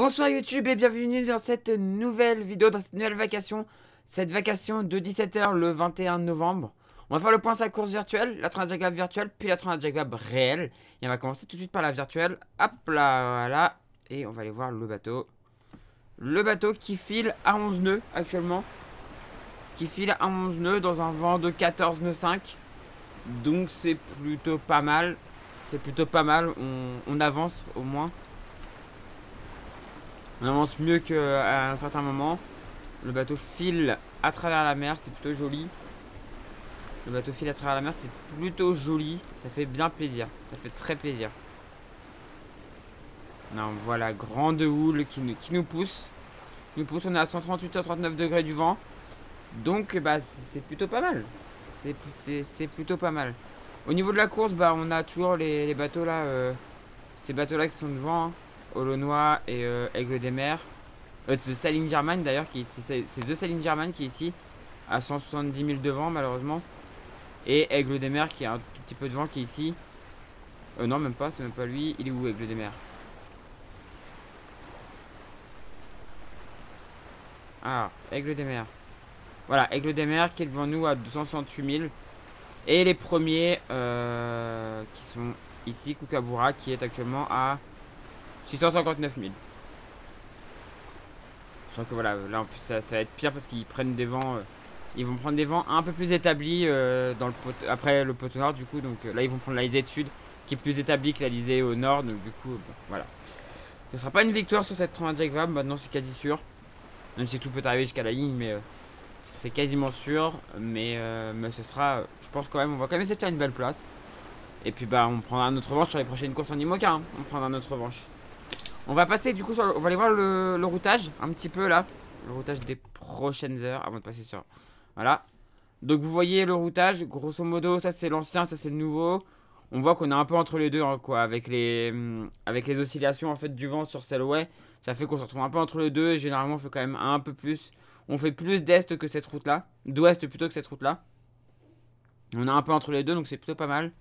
Bonsoir YouTube et bienvenue dans cette nouvelle vidéo, dans cette nouvelle vacation. Cette vacation de 17h le 21 novembre. On va faire le point sur la course virtuelle, la Transjack virtuelle, puis la Transjack Lab réelle. Et on va commencer tout de suite par la virtuelle. Hop là, voilà. Et on va aller voir le bateau. Le bateau qui file à 11 nœuds actuellement. Qui file à 11 nœuds dans un vent de 14 nœuds 5. Donc c'est plutôt pas mal. C'est plutôt pas mal. on avance au moins. On avance mieux qu'à un certain moment. Le bateau file à travers la mer, c'est plutôt joli. Le bateau file à travers la mer, c'est plutôt joli. Ça fait bien plaisir. Ça fait très plaisir. Non, voilà, grande houle qui nous, qui nous pousse. nous poussons, on est à 138, 139 degrés du vent. Donc, bah, c'est plutôt pas mal. C'est plutôt pas mal. Au niveau de la course, bah, on a toujours les, bateaux là. Euh, ces bateaux là qui sont devant. Hein. Holonois et euh, Aigle des Mers. de euh, Saline German d'ailleurs, qui c'est deux Saline German qui est ici, à 170 000 devant malheureusement. Et Aigle des Mers qui a un petit peu de vent qui est ici. Euh, non, même pas, c'est même pas lui. Il est où, Aigle des Mers Ah, Aigle des Mers. Voilà, Aigle des Mers qui est devant nous à 268 000. Et les premiers qui sont ici, Kukabura qui est actuellement à 659 000. sens que voilà, là en plus ça, va être pire parce qu'ils prennent des vents. Euh, ils vont prendre des vents un peu plus établis euh, dans le après le poteau nord du coup. Donc euh, là ils vont prendre la l'Alizé de sud qui est plus établie que la lisée au nord. Donc du coup, voilà. Ce sera pas une victoire sur cette 30 grave, maintenant c'est quasi sûr. Même si tout peut arriver jusqu'à la ligne, mais c'est quasiment sûr. Mais, ce sera, je pense quand même, on va quand même essayer de faire une belle place. Et puis bah on prendra notre revanche sur les prochaines courses en Imoca. Hein. On prendra notre revanche. On va passer du coup On va aller voir le... routage un petit peu là. Le routage des prochaines heures avant de passer sur... Voilà. Donc vous voyez le routage, grosso modo, ça c'est l'ancien, ça c'est le nouveau. On voit qu'on est un peu entre les deux hein, quoi, avec les, hmm, avec les oscillations en fait du vent sur Selway. Ça fait qu'on se retrouve un peu entre les deux et généralement on fait quand même un peu plus. On fait plus d'est que cette route là, d'ouest plutôt que cette route là. On est un peu entre les deux donc c'est plutôt pas mal.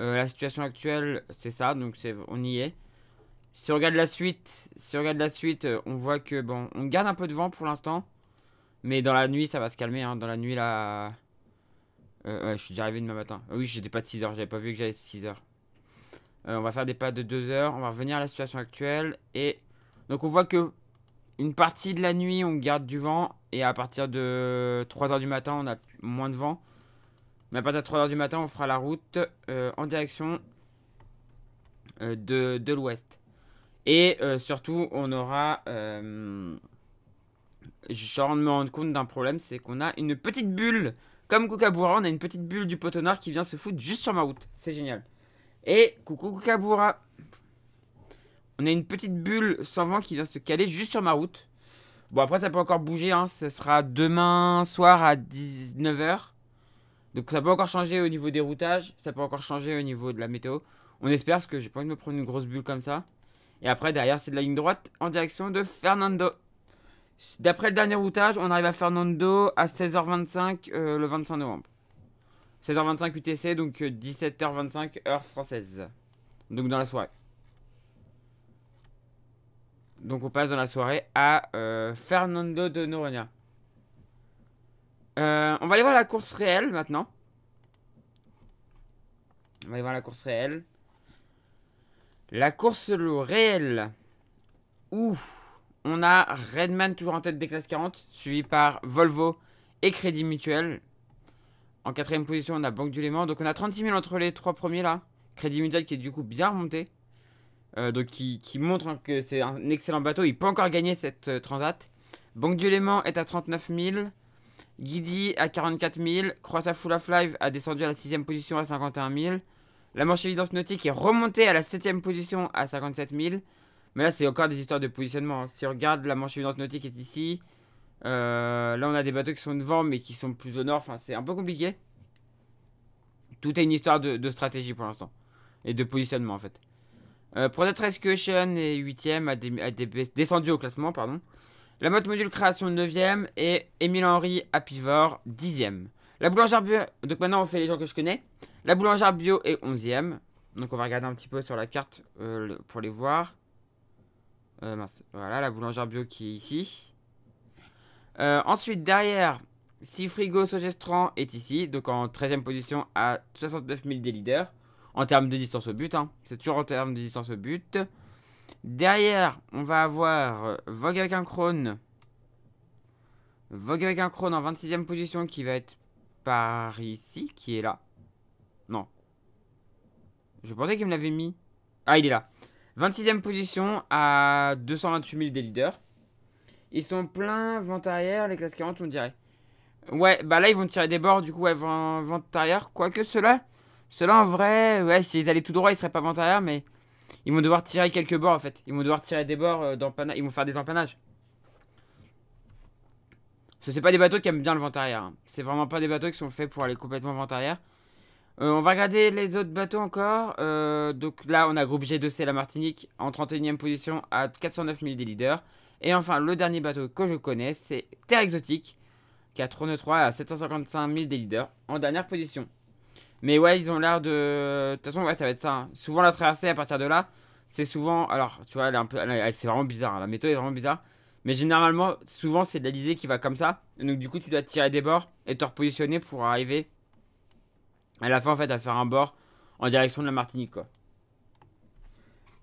Euh, la situation actuelle c'est ça, donc on y est. Si on regarde la suite, si on regarde la suite, euh, on voit que, bon, on garde un peu de vent pour l'instant. Mais dans la nuit, ça va se calmer. Hein. Dans la nuit, là... Euh, ouais, je suis déjà arrivé demain matin. oui, j'étais pas de 6 heures. J'avais pas vu que j'avais 6 heures. Euh, on va faire des pas de 2 heures. On va revenir à la situation actuelle. Et donc, on voit que une partie de la nuit, on garde du vent. Et à partir de 3 heures du matin, on a moins de vent. Mais à partir de 3 heures du matin, on fera la route en direction de, de l'ouest. Et euh, surtout, on aura... Euh, de me rendre compte d'un problème, c'est qu'on a une petite bulle. Comme Kukabura, on a une petite bulle du poteau noir qui vient se foutre juste sur ma route. C'est génial. Et coucou Kukabura. On a une petite bulle sans vent qui vient se caler juste sur ma route. Bon, après, ça peut encore bouger. Hein. Ce sera demain soir à 19h. Donc, ça peut encore changer au niveau des routages. Ça peut encore changer au niveau de la météo. On espère, parce que j'ai pas envie de me prendre une grosse bulle comme ça. Et après, derrière, c'est de la ligne droite en direction de Fernando. D'après le dernier routage, on arrive à Fernando à 16h25 euh, le 25 novembre. 16h25 UTC, donc 17h25 euh, heure française. Donc dans la soirée. Donc on passe dans la soirée à euh, Fernando de Noronha. on va aller voir la course réelle maintenant. On va aller voir la course réelle. La course le réel. On a Redman toujours en tête des classes 40, suivi par Volvo et Crédit Mutuel. En quatrième position, on a Banque du Léman. Donc on a 36 000 entre les trois premiers là. Crédit Mutuel qui est du coup bien remonté. Euh, donc qui, montre que c'est un excellent bateau. Il peut encore gagner cette euh, transat. Banque du Léman est à 39 000. Guidi à 44 000. Croissant Full of Life a descendu à la sixième position à 51 000. La manche évidence nautique est remontée à la 7ème position à 57 000. Mais là, c'est encore des histoires de positionnement. Hein. Si on regarde, la manche évidence nautique est ici. Euh, là, on a des bateaux qui sont devant, mais qui sont plus au nord. Enfin, c'est un peu compliqué. Tout est une histoire de, stratégie pour l'instant. Et de positionnement, en fait. Euh, Product est 8ème, a, descendu au classement, pardon. La mode module création 9ème et Emile Henry à 10ème. La boulangerie, donc maintenant on fait les gens que je connais. La boulangère bio est 11ème. Donc on va regarder un petit peu sur la carte euh, pour les voir. Euh, voilà, la boulangère bio qui est ici. Euh, ensuite, derrière, si Frigo Sogestran est ici, donc en 13ème position à 69 000 des leaders, en termes de distance au but, hein. c'est toujours en termes de distance au but. Derrière, on va avoir Vogue avec un crône. Vogue avec un en 26ème position qui va être par ici, qui est là. Je pensais qu'il me l'avait mis. Ah, il est là. 26ème position à 228 000 des leaders. Ils sont pleins, vent arrière, les classes 40, on dirait. Ouais, bah là, ils vont tirer des bords, du coup, ouais, vent arrière. Quoique ceux-là, ceux-là, en vrai, ouais, s'ils allaient tout droit, ils seraient pas vent arrière, mais ils vont devoir tirer quelques bords, en fait. Ils vont devoir tirer des bords euh, d'empanage. Ils vont faire des empanages. Ce, sont pas des bateaux qui aiment bien le vent arrière. Hein. C'est vraiment pas des bateaux qui sont faits pour aller complètement vent arrière. Euh, on va regarder les autres bateaux encore. Euh, donc là, on a groupe G2, c'est la Martinique en 31e position à 409 000 des leaders. Et enfin, le dernier bateau que je connais, c'est Terre Exotique qui a 3 à 755 000 des leaders en dernière position. Mais ouais, ils ont l'air de. De toute façon, ouais, ça va être ça. Hein. Souvent, la traversée à partir de là, c'est souvent. Alors, tu vois, un C'est vraiment bizarre. Hein. La méthode est vraiment bizarre. Mais généralement, souvent, c'est de qui va comme ça. donc, du coup, tu dois tirer des bords et te repositionner pour arriver à la fin, en fait, à faire un bord en direction de la Martinique,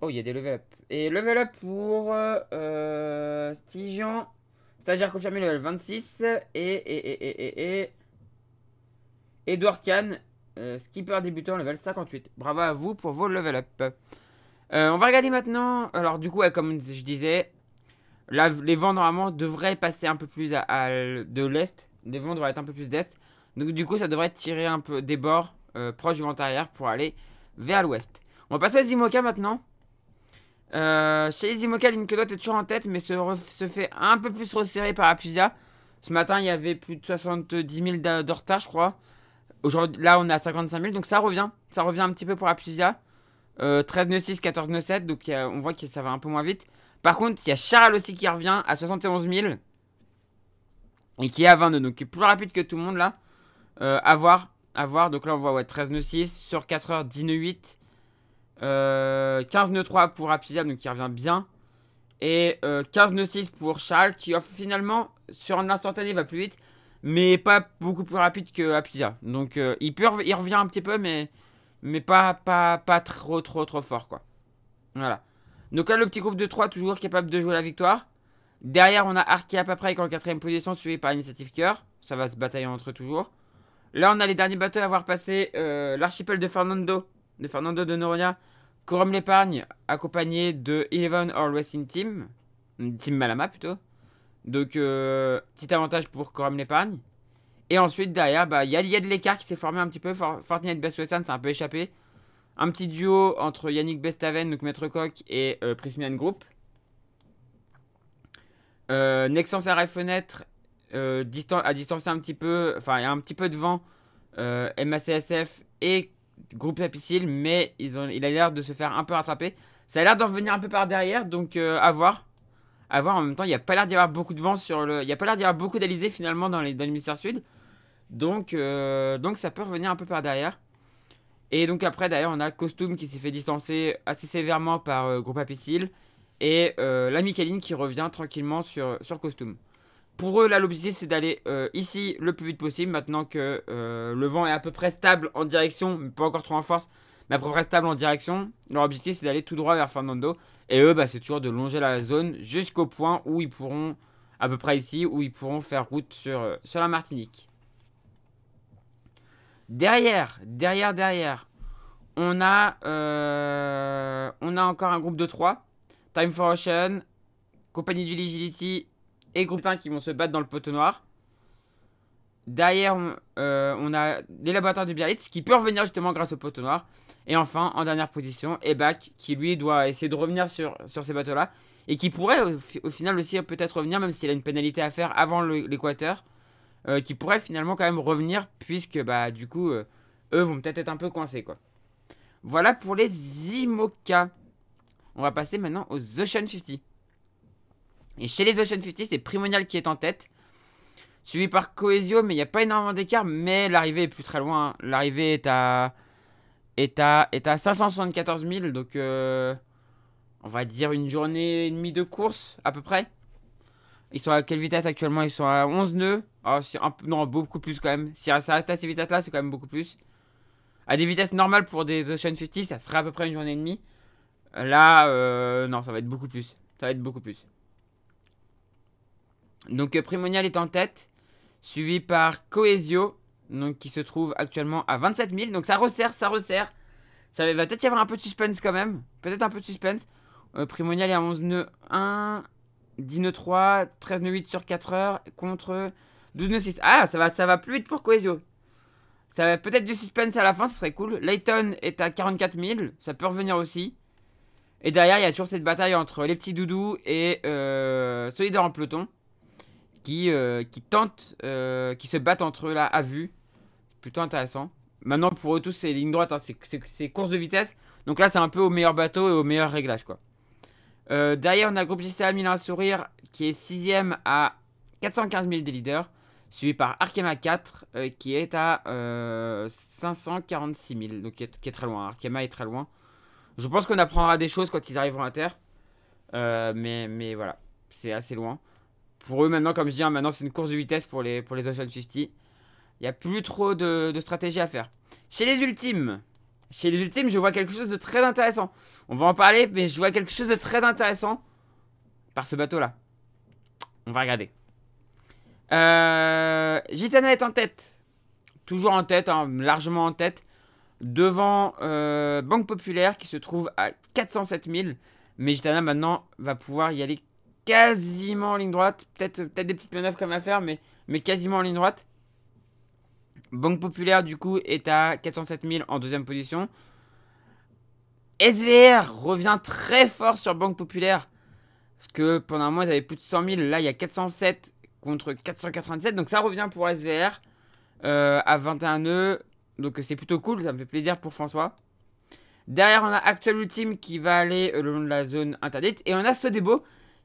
Oh, il y a des level up. Et level up pour euh, Stigian. Stagiaire confirmé level 26. Et. Et. Et. Et. et, Edouard Kahn. Euh, skipper débutant level 58. Bravo à vous pour vos level up. Euh, on va regarder maintenant. Alors, du coup, comme je disais, les vents normalement devraient passer un peu plus de l'est. Les vents devraient être un peu plus d'est. Donc du coup, ça devrait tirer un peu des bords euh, proches proche du vent arrière pour aller vers l'ouest. On va passer à Zimoka maintenant. Euh, chez Zimoka, Linkedot est toujours en tête, mais se, se, fait un peu plus resserrer par Apusia. Ce matin, il y avait plus de 70 000 de, retard, je crois. Aujourd'hui, là, on est à 55 000, donc ça revient. Ça revient un petit peu pour Apusia. Euh, 13 9 6 14 9 7 donc on voit que ça va un peu moins vite. Par contre, il y a Charles aussi qui revient à 71 000 et qui est à 22, donc qui est plus rapide que tout le monde là. A euh, avoir. voir. Donc là, on voit 13 6. Sur 4 heures, 10 8. 15 3 pour Apisa, donc qui revient bien. Et 15 euh, 6 pour Charles, qui offre oh, finalement, sur un instantané, va plus vite. Mais pas beaucoup plus rapide que Apizab. Donc euh, il, peut, il revient un petit peu, mais, mais pas, pas, pas trop, trop, trop fort, quoi. Voilà. Donc là, le petit groupe de 3, toujours capable de jouer la victoire. Derrière, on a Arkea à peu près en quatrième position, suivi par Initiative Cœur. Ça va se batailler entre eux toujours. Là, on a les derniers bateaux à avoir passé. Euh, l'archipel de Fernando, de Fernando de Noria. Corum l'épargne, accompagné de Eleven or Racing Team. Mm, Team Malama plutôt. Donc, euh, petit avantage pour Corum l'épargne. Et ensuite, derrière, il bah, y, a, y de l'écart qui s'est formé un petit peu. Fortnite Best Western, c'est un peu échappé. Un petit duo entre Yannick Bestaven, donc Maître Coq, et euh, Prismian Group. Euh, à Fenêtre euh, à distancer un petit peu, enfin, il a un petit peu de vent, euh, MACSF et groupe Apicile, mais ils ont, il a l'air de se faire un peu rattraper. Ça a l'air d'en venir un peu par derrière, donc euh, à voir. À voir, en même temps, il n'y a pas l'air d'y avoir beaucoup de vent sur le... Il n'y a pas l'air d'y avoir beaucoup d'alizés finalement dans l'hémisphère dans sud. Donc, donc ça peut revenir un peu par derrière. Et donc après, d'ailleurs, on a Costume qui s'est fait distancer assez sévèrement par groupe Apicile Et la Micheline qui revient tranquillement sur, sur Costume. Pour eux, là, l'objectif, c'est d'aller euh, ici le plus vite possible. Maintenant que euh, le vent est à peu près stable en direction, pas encore trop en force, mais à peu près stable en direction, leur objectif, c'est d'aller tout droit vers Fernando. Et eux, bah, c'est toujours de longer la zone jusqu'au point où ils pourront, à peu près ici, où ils pourront faire route sur, euh, la Martinique. Derrière, derrière, derrière, on a, on a encore un groupe de trois. Time for Ocean, Compagnie du Ligility et Groupin qui vont se battre dans le poteau noir. Derrière, euh, on, a les laboratoires de Biarritz qui peut revenir justement grâce au poteau noir. Et enfin, en dernière position, Ebak qui lui doit essayer de revenir sur, sur ces bateaux-là. Et qui pourrait au, final aussi peut-être revenir, même s'il a une pénalité à faire avant l'équateur. Euh, qui pourrait finalement quand même revenir, puisque bah du coup, euh, eux vont peut-être être un peu coincés quoi. Voilà pour les IMOCA. On va passer maintenant aux Ocean 50. Et chez les Ocean 50, c'est Primonial qui est en tête. Suivi par Coesio, mais il n'y a pas énormément d'écart. Mais l'arrivée est plus très loin. Hein. L'arrivée est à, est, est à 574 000. Donc, euh, on va dire une journée et demie de course, à peu près. Ils sont à quelle vitesse actuellement Ils sont à 11 nœuds. Ah, non, beaucoup plus quand même. Si ça reste à ces vitesses-là, c'est quand même beaucoup plus. À des vitesses normales pour des Ocean 50, ça serait à peu près une journée et demie. Là, euh, non, ça va être beaucoup plus. Ça va être beaucoup plus. Donc euh, Primonial est en tête, suivi par Coesio, donc, qui se trouve actuellement à 27 000. Donc ça resserre, ça resserre. Ça va peut-être y avoir un peu de suspense quand même. Peut-être un peu de suspense. Euh, Primonial est à 11 nœuds 1, 10 nœuds 3, 13 nœuds 8 sur 4 heures contre 12 nœuds 6. Ah, ça va, ça va plus vite pour Coesio. Ça va peut-être du suspense à la fin, ce serait cool. Layton est à 44 000, ça peut revenir aussi. Et derrière, il y a toujours cette bataille entre les petits doudous et euh, en peloton qui, euh, qui tentent, euh, qui se battent entre eux là à vue. Plutôt intéressant. Maintenant, pour eux tous, c'est ligne droite, hein. c'est course de vitesse. Donc là, c'est un peu au meilleur bateau et au meilleur réglage, quoi. Euh, derrière, on a Groupe JCA Milan Sourire qui est 6ème à 415 000 des leaders, suivi par Arkema 4 qui est à 546 000, donc qui est, très loin. Arkema est très loin. Je pense qu'on apprendra des choses quand ils arriveront à terre, mais, mais voilà, c'est assez loin pour eux maintenant, comme je dis, hein, maintenant c'est une course de vitesse pour les, pour les Ocean 50. Il n'y a plus trop de, stratégie à faire. Chez les ultimes, chez les ultimes, je vois quelque chose de très intéressant. On va en parler, mais je vois quelque chose de très intéressant par ce bateau-là. On va regarder. Euh, Gitana est en tête. Toujours en tête, hein, largement en tête. Devant euh, Banque Populaire qui se trouve à 407 000. Mais Gitana maintenant va pouvoir y aller quasiment en ligne droite. Peut-être peut des petites manœuvres comme à faire, mais, mais quasiment en ligne droite. Banque Populaire, du coup, est à 407 000 en deuxième position. SVR revient très fort sur Banque Populaire. Parce que pendant un mois, ils avaient plus de 100 000. Là, il y a 407 contre 487, Donc ça revient pour SVR euh, à 21 nœuds. Donc c'est plutôt cool. Ça me fait plaisir pour François. Derrière, on a Actual Ultime qui va aller euh, le long de la zone interdite. Et on a Sodebo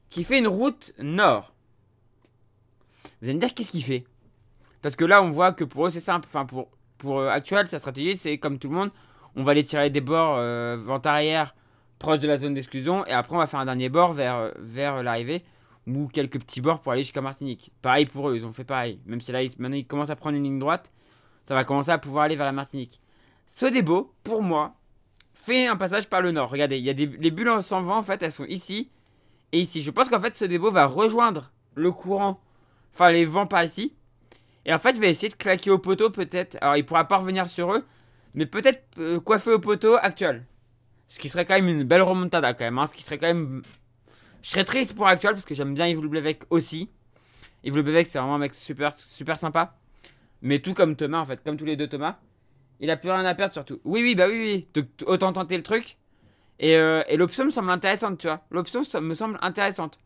qui fait une route nord. Vous allez me dire qu'est-ce qu'il fait Parce que là, on voit que pour eux, c'est simple. Enfin, pour, pour euh, actuels, sa stratégie, c'est comme tout le monde, on va aller tirer des bords euh, vent arrière, proche de la zone d'exclusion, et après, on va faire un dernier bord vers, euh, vers l'arrivée, ou quelques petits bords pour aller jusqu'à Martinique. Pareil pour eux, ils ont fait pareil. Même si là, ils, maintenant, ils commencent à prendre une ligne droite, ça va commencer à pouvoir aller vers la Martinique. débo pour moi, fait un passage par le nord. Regardez, il y a des, les bulles s'en vent, en fait, elles sont ici et ici. Je pense qu'en fait, ce débo va rejoindre le courant, enfin les vents par ici. Et en fait, il va essayer de claquer au poteau peut-être. Alors, il pourra pas revenir sur eux, mais peut-être euh, coiffer au poteau actuel. Ce qui serait quand même une belle remontada quand même. Hein. Ce qui serait quand même... Je serais triste pour actuel parce que j'aime bien Yves avec aussi. Yves Leblevec, c'est vraiment un mec super, super sympa. Mais tout comme Thomas en fait, comme tous les deux Thomas. Il a plus rien à perdre surtout. Oui, oui, bah oui, oui. autant tenter le truc. Euh, et, l'option me semble intéressante, tu vois. L'option me semble intéressante.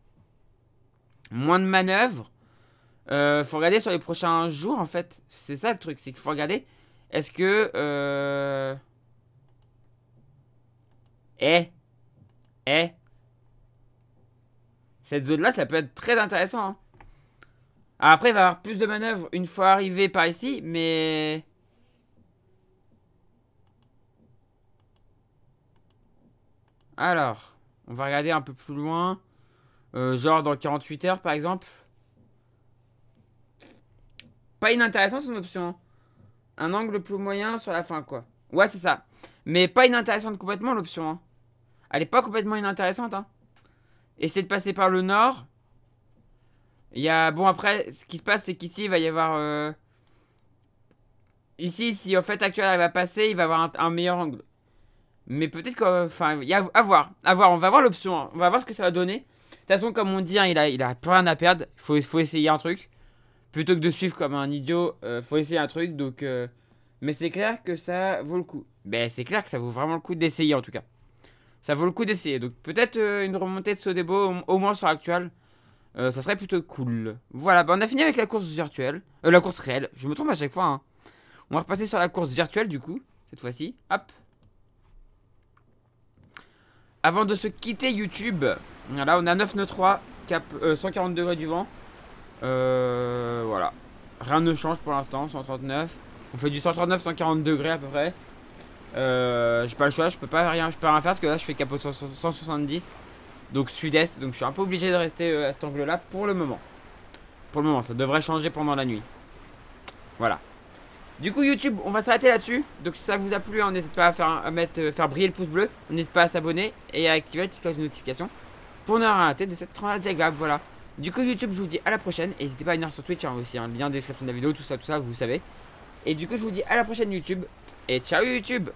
Moins de manœuvres. Euh, faut regarder sur les prochains jours, en fait. C'est ça le truc, c'est qu'il faut regarder. Est-ce que... Euh, eh Eh Cette zone-là, ça peut être très intéressant. Hein. après, il va y avoir plus de manœuvres une fois arrivé par ici, mais... Alors, on va regarder un peu plus loin. Euh, genre dans 48 heures, par exemple. Pas inintéressante son option. Hein. Un angle plus moyen sur la fin, quoi. Ouais, c'est ça. Mais pas inintéressante complètement, l'option. Hein. Elle est pas complètement inintéressante. Hein. Essayez de passer par le nord. Il y a... Bon, après, ce qui se passe, c'est qu'ici, il va y avoir... Euh, ici, si au fait actuel elle va passer, il va avoir un meilleur angle. Mais peut-être qu'il Enfin, y a, à voir. On va voir l'option. Hein. On va voir ce que ça va donner. De toute façon, comme on dit, hein, il, a, il a plus rien à perdre. Il faut, essayer un truc. Plutôt que de suivre comme un idiot, Il euh, faut essayer un truc. Donc. Euh, mais c'est clair que ça vaut le coup. Ben, c'est clair que ça vaut vraiment le coup d'essayer en tout cas. Ça vaut le coup d'essayer. Donc, peut-être euh, une remontée de Sodebo, au, moins sur l'actuel. ça serait plutôt cool. Voilà, ben, on a fini avec la course virtuelle. la course réelle. Je me trompe à chaque fois. Hein. On va repasser sur la course virtuelle du coup. Cette fois-ci. Hop. Avant de se quitter YouTube, là on a 9 nœuds cap, 140 euh, degrés du vent. Euh, voilà. Rien ne change pour l'instant, 139. On fait du 139, 140 degrés à peu près. Euh, j'ai pas le choix, je peux pas rien, je peux rien faire parce que là je fais capot 170. Donc sud-est, donc je suis un peu obligé de rester à cet angle là pour le moment. Pour le moment, ça devrait changer pendant la nuit. Voilà. Du coup YouTube, on va s'arrêter là-dessus. Donc si ça vous a plu, hein, n'hésitez pas à, faire, mettre, euh, faire briller le pouce bleu. N'hésitez pas à s'abonner et à activer la petite cloche de notification pour ne rien rater de cette tranche grave. Voilà. Du coup YouTube, je vous dis à la prochaine. N'hésitez pas à venir sur Twitch hein, aussi. Hein. Le lien description de la vidéo, tout ça, tout ça, vous savez. Et du coup, je vous dis à la prochaine YouTube. Et ciao YouTube